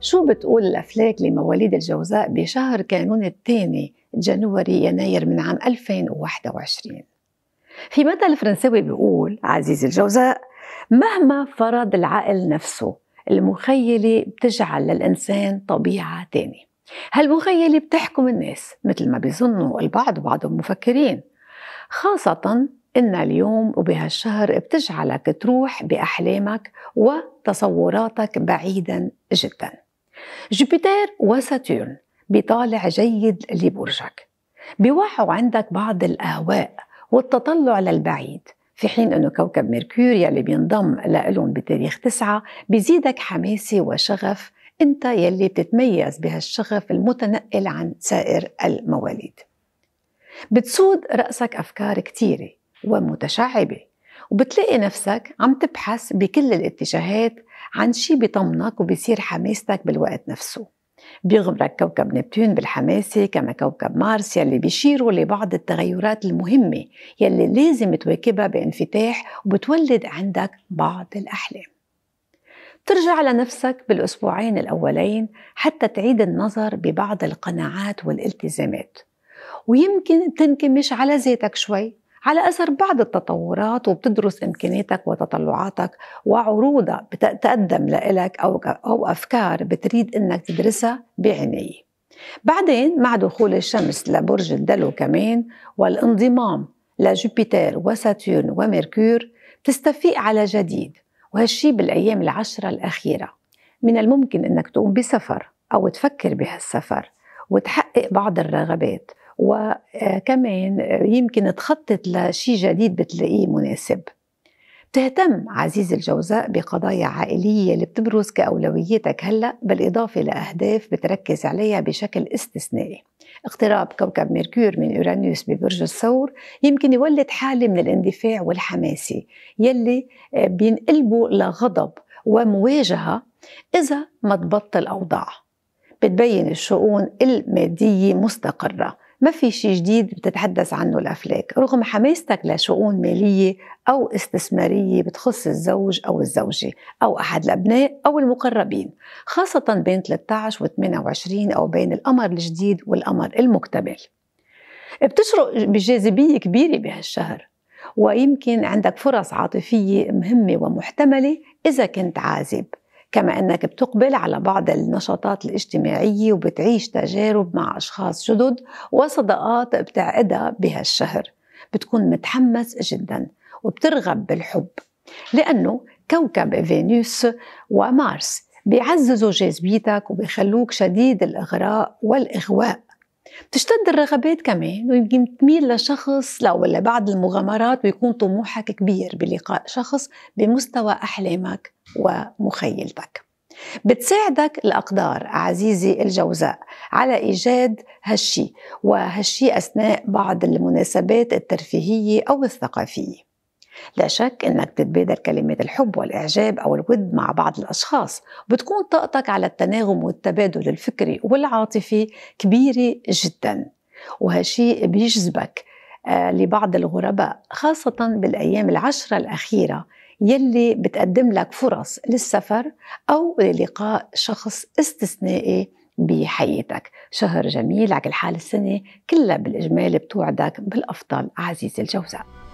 شو بتقول الأفلاك لمواليد الجوزاء بشهر كانون الثاني جانوري يناير من عام 2021 في مثل فرنساوي بيقول عزيزي الجوزاء مهما فرض العقل نفسه المخيلة بتجعل للإنسان طبيعة تانية هالمخيلة بتحكم الناس مثل ما بيظنوا البعض وبعضهم مفكرين خاصة إن اليوم وبهالشهر بتجعلك تروح بأحلامك وتصوراتك بعيدا جدا جوبيتر وساتيرن بطالع جيد لبرجك بيوعوا عندك بعض الأهواء والتطلع للبعيد في حين أنه كوكب ميركوريا اللي بينضم لهم بتاريخ تسعة بيزيدك حماسه وشغف أنت يلي بتتميز بهالشغف المتنقل عن سائر المواليد بتسود رأسك أفكار كثيره ومتشعبة وبتلاقي نفسك عم تبحث بكل الاتجاهات عن شيء بيطمنك وبيصير حماستك بالوقت نفسه بيغمرك كوكب نبتون بالحماسة كما كوكب مارس يلي بيشيروا لبعض التغيرات المهمة يلي لازم تواكبها بانفتاح وبتولد عندك بعض الأحلام ترجع لنفسك بالأسبوعين الأولين حتى تعيد النظر ببعض القناعات والالتزامات ويمكن تنكمش على ذاتك شوي على أثر بعض التطورات وبتدرس إمكانياتك وتطلعاتك وعروضها بتقدم لإلك أو, أو أفكار بتريد إنك تدرسها بعناية بعدين مع دخول الشمس لبرج الدلو كمان والانضمام لجوبيتر وساتيرن وميركور تستفيق على جديد وهالشي بالأيام العشرة الأخيرة من الممكن أنك تقوم بسفر أو تفكر بهالسفر وتحقق بعض الرغبات وكمان يمكن تخطط لشيء جديد بتلاقيه مناسب تهتم عزيزي الجوزاء بقضايا عائلية اللي بتبرز كأولوياتك هلأ بالإضافة لأهداف بتركز عليها بشكل استثنائي اقتراب كوكب ميركور من أورانيوس ببرج الثور يمكن يولد حالة من الاندفاع والحماسي يلي بينقلبوا لغضب ومواجهة إذا ما تبطل أوضاع بتبين الشؤون المادية مستقرة ما في شيء جديد بتتحدث عنه الأفلاك رغم حماستك لشؤون مالية أو استثمارية بتخص الزوج أو الزوجة أو أحد الأبناء أو المقربين خاصة بين 13 و 28 أو بين القمر الجديد والقمر المكتمل بتشرق بجاذبية كبيرة بهالشهر ويمكن عندك فرص عاطفية مهمة ومحتملة إذا كنت عازب كما أنك بتقبل على بعض النشاطات الاجتماعية وبتعيش تجارب مع أشخاص جدد وصداقات بتعقدها بهالشهر بتكون متحمس جدا وبترغب بالحب لأنه كوكب فينوس ومارس بيعززوا جاذبيتك وبيخلوك شديد الإغراء والإغواء بتشتد الرغبات كمان ويمكن تميل لشخص لا ولا بعد المغامرات ويكون طموحك كبير بلقاء شخص بمستوى أحلامك ومخيلتك بتساعدك الأقدار عزيزي الجوزاء على إيجاد هالشي وهالشي أثناء بعض المناسبات الترفيهية أو الثقافية لا شك انك تتبادل كلمات الحب والاعجاب او الود مع بعض الاشخاص بتكون طاقتك على التناغم والتبادل الفكري والعاطفي كبيره جدا وهالشيء بيجذبك آه، لبعض الغرباء خاصة بالأيام العشرة الأخيرة يلي بتقدم لك فرص للسفر أو للقاء شخص استثنائي بحياتك شهر جميل على كل حال السنة كلها بالإجمال بتوعدك بالأفضل عزيزي الجوزاء